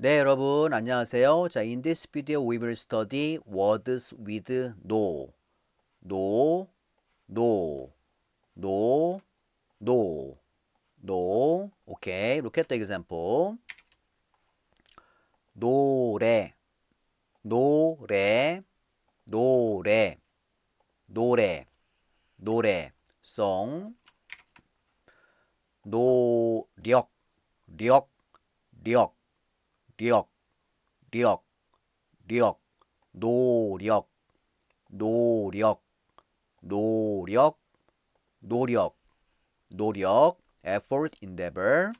네, 여러분 안녕하세요. 자, in this video we will study words with no, no, no, no, no, no. Okay, look at the example. 노래, 노래, 노래, 노래, 노래, song. 노력, 력, 력. 력, 력, 력, 노력, 노력, 노력, 노력, 노력, effort, endeavor,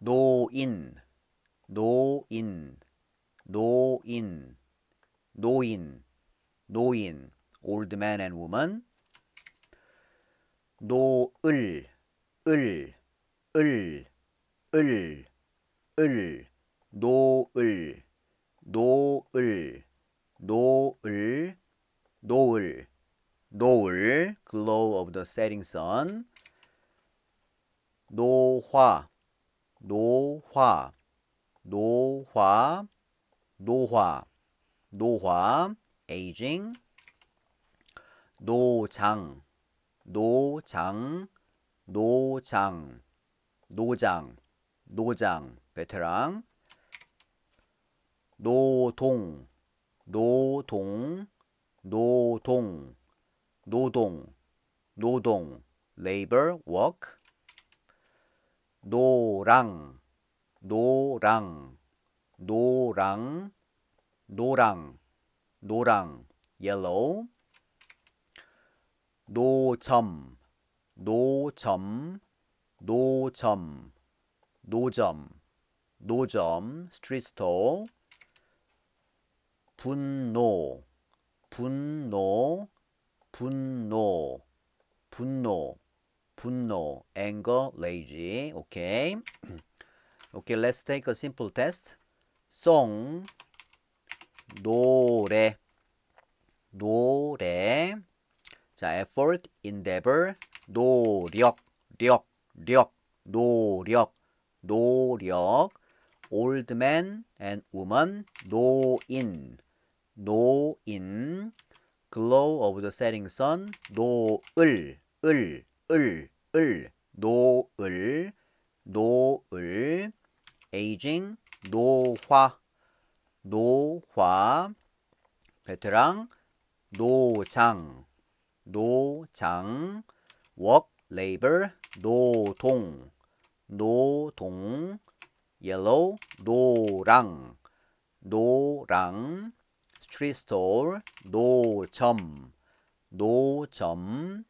노인, 노인, 노인, 노인, 노인, old man and woman, 노을, 을, 을, 을, 노을 노을 노을 노을 노을 노을 glow of the setting sun 노화 노화 노화 노화 노화 aging 노장 노장 노장 노장 노장, 베테랑, 노동, 노동, 노동, 노동, 노동, labor, work, 노랑, 노랑, 노랑, 노랑, 노랑, yellow, 노점, 노점, 노점, 노점, 노점, 스트리트 스토어, 분노, 분노, 분노, 분노, 분노, anger, rage. 오케이. 오케이, let's take a simple test. song, 노래, 노래. 자, effort, endeavor, 노력, 력, 력, 노력. 노력 old man and woman 노인 노인 glow of the setting sun 노을 을 을 을 노을 노을 aging 노화 노화 베테랑 노장 노장 work labor 노동 노동 yellow 노랑 노랑 street store 노점 노점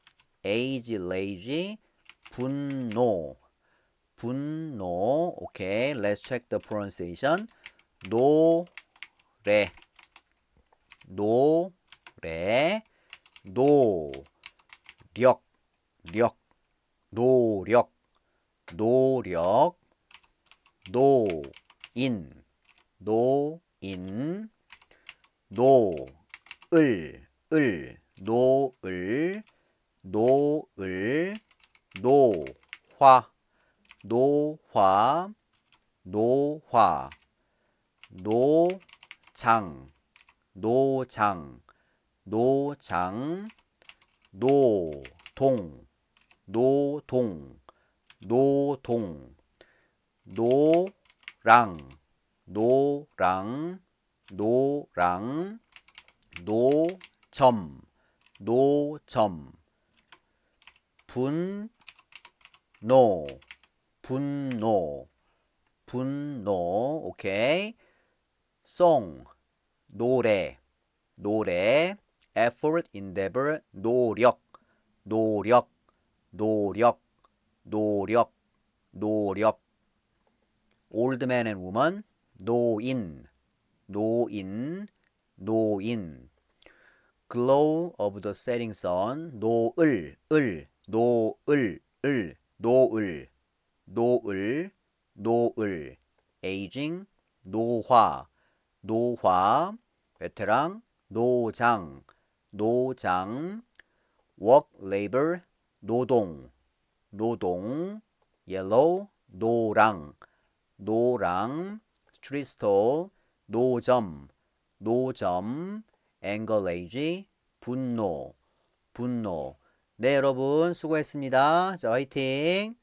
age lazy 분노 분노 오케이 okay. let's check the pronunciation 노래 노래 노력 력 노력 노력 노인 노인 노을 을 노을 노을 노화 노화 노화 노장 노장 노장 노동 노동 노동, 노랑, 노랑, 노랑, 노점, 노점, 분노, 분노, 분노, 오케이. 송 노래, 노래, effort, endeavor, 노력, 노력, 노력. 노력, 노력. 올드맨 앤 우먼, 노인, 노인, 노인. glow of the 노을, 을, 노을, 을, 노을, 노을, 노을. a g i 노화, 노화, 베테랑, 노장, 노장, work l 노동, 노동, yellow, 노랑, 노랑, 스트리 스토 노점, 노점, 앵글레이지, 분노, 분노. 네, 여러분 수고했습니다. 자, 화이팅!